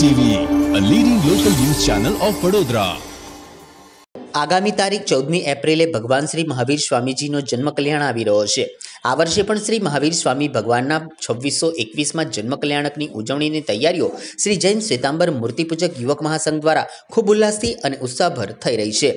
TV a leading local news channel of Vadodara આગામી તારીખ ચૌદમી એપ્રિલે ભગવાન શ્રી મહાવીર સ્વામીજીનો જન્મકલ્યાણ આવી રહ્યો છે આ વર્ષે પણ શ્રી મહાવીર સ્વામી ભગવાનના છવ્વીસો એકવીસમાં જન્મકલ્યાણકની ઉજવણીની તૈયારીઓ શ્રી જૈન શ્વેતાંબર મૂર્તિપૂજક યુવક મહાસંઘ દ્વારા ખૂબ ઉલ્લાસથી અને ઉત્સાહભર થઈ રહી છે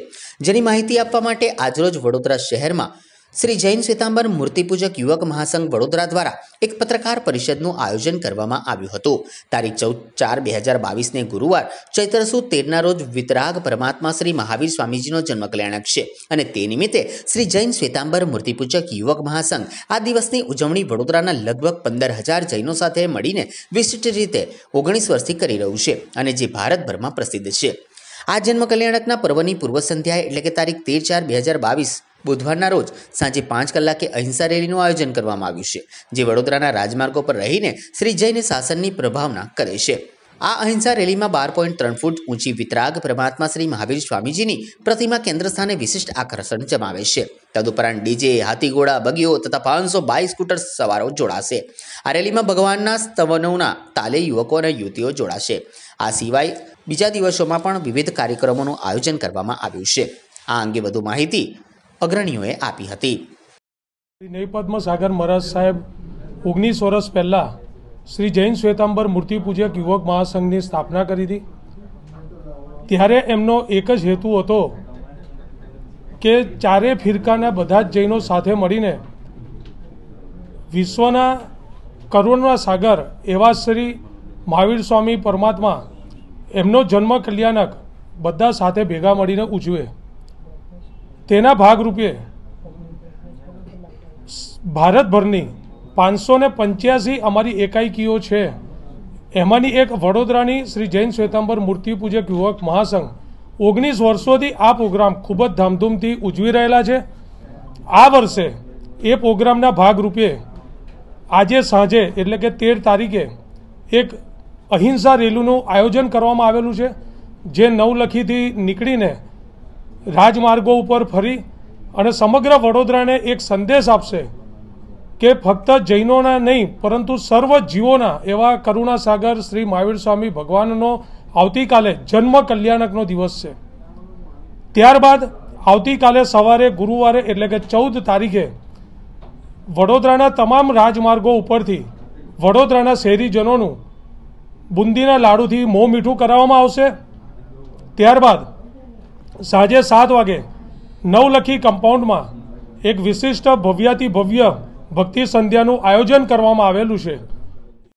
જેની માહિતી આપવા માટે આજરોજ વડોદરા શહેરમાં શ્રી જૈન શ્વેતાંબર મૂર્તિપૂજક યુવક મહાસંઘ વડોદરા દ્વારા એક પત્રકાર પરિષદનું આયોજન કરવામાં આવ્યું હતું તારીખ ચૌદ ચાર બે હજાર બાવીસને ગુરુવાર ચૈત્રસુ તેરના રોજ વિતરાગ પરમાત્મા શ્રી મહાવીર સ્વામીજીનો જન્મ કલ્યાણક છે અને તે નિમિત્તે શ્રી જૈન શ્વેતાંબર મૂર્તિપૂજક યુવક મહાસંઘ આ દિવસની ઉજવણી વડોદરાના લગભગ પંદર હજાર જૈનો સાથે મળીને વિશિષ્ટ રીતે ઓગણીસ વર્ષથી કરી રહ્યું છે અને જે ભારતભરમાં પ્રસિદ્ધ છે આ જન્મ કલ્યાણકના પર્વની પૂર્વ સંધ્યાએ એટલે કે તારીખ તેર ચાર બે હજાર બાવીસ બુધવારના રોજ સાંજે પાંચ કલાકે અહિંસા રેલીનું આયોજન કરવામાં આવ્યું છે જે વડોદરાના રાજમાર્ગો પર રહીને શ્રી જૈન શાસનની પ્રભાવના કરે છે આ અહિંસા રેલીમાં બાર પોઈન્ટ ત્રણ ફૂટ ઊંચી વિતરાગ પરમાત્મા શ્રી મહાવીર સ્વામીજીની પ્રતિમા કેન્દ્ર સ્થાને વિશિષ્ટ આકર્ષણ જમાવે છે તદુપરાંત ડીજે હાથીઘોડા બગીઓ તથા પાંચસો બાઈ સ્કૂટર સવારો જોડાશે આ રેલીમાં ભગવાનના સ્તવનોના તાલે યુવકો અને યુવતીઓ જોડાશે આ સિવાય બીજા દિવસોમાં પણ વિવિધ કાર્યક્રમોનું આયોજન કરવામાં આવ્યું છે આ અંગે વધુ માહિતી અગ્રણીઓએ આપી હતી નૈપદ્મ સાગર મહારાજ સાહેબ ઓગણીસ વર્ષ પહેલાં શ્રી જૈન શ્વેતાંબર મૂર્તિ પૂજક યુવક મહાસંઘની સ્થાપના કરી હતી ત્યારે એમનો એક જ હેતુ હતો કે ચારે ફિરકાના બધા જ જૈનો સાથે મળીને વિશ્વના કરુણના સાગર એવા શ્રી મહાવીર સ્વામી પરમાત્મા એમનો જન્મ કલ્યાણક બધા સાથે ભેગા મળીને ઉજવે તેના ભાગરૂપે ભારતભરની પાંચસો ને પંચ્યાસી અમારી એકાઈકીઓ છે એમાંની એક વડોદરાની શ્રી જૈન શ્વેતાંબર મૂર્તિ યુવક મહાસંઘ ઓગણીસ વર્ષોથી આ પ્રોગ્રામ ખૂબ જ ધામધૂમથી ઉજવી રહેલા છે આ વર્ષે એ પ્રોગ્રામના ભાગરૂપે આજે સાંજે એટલે કે તેર તારીખે એક અહિંસા રેલીનું આયોજન કરવામાં આવેલું છે જે નવલખીથી નીકળીને રાજમાર્ગો ઉપર ફરી અને સમગ્ર વડોદરાને એક સંદેશ આપશે કે ફક્ત જૈનોના નહીં પરંતુ સર્વ જીવોના એવા કરુણાસાગર શ્રી મહાવીર સ્વામી ભગવાનનો આવતીકાલે જન્મ કલ્યાણકનો દિવસ છે ત્યારબાદ આવતીકાલે સવારે ગુરુવારે એટલે કે ચૌદ તારીખે વડોદરાના તમામ રાજમાર્ગો ઉપરથી વડોદરાના શહેરીજનોનું બુંદીના લાડુથી મોં મીઠું કરાવવામાં આવશે ત્યારબાદ સાંજે સાત વાગે નવલખી કમ્પાઉન્ડમાં એક વિશિષ્ટ ભવ્યાતિ ભવ્ય ભક્તિ સંધ્યાનું આયોજન કરવામાં આવેલું છે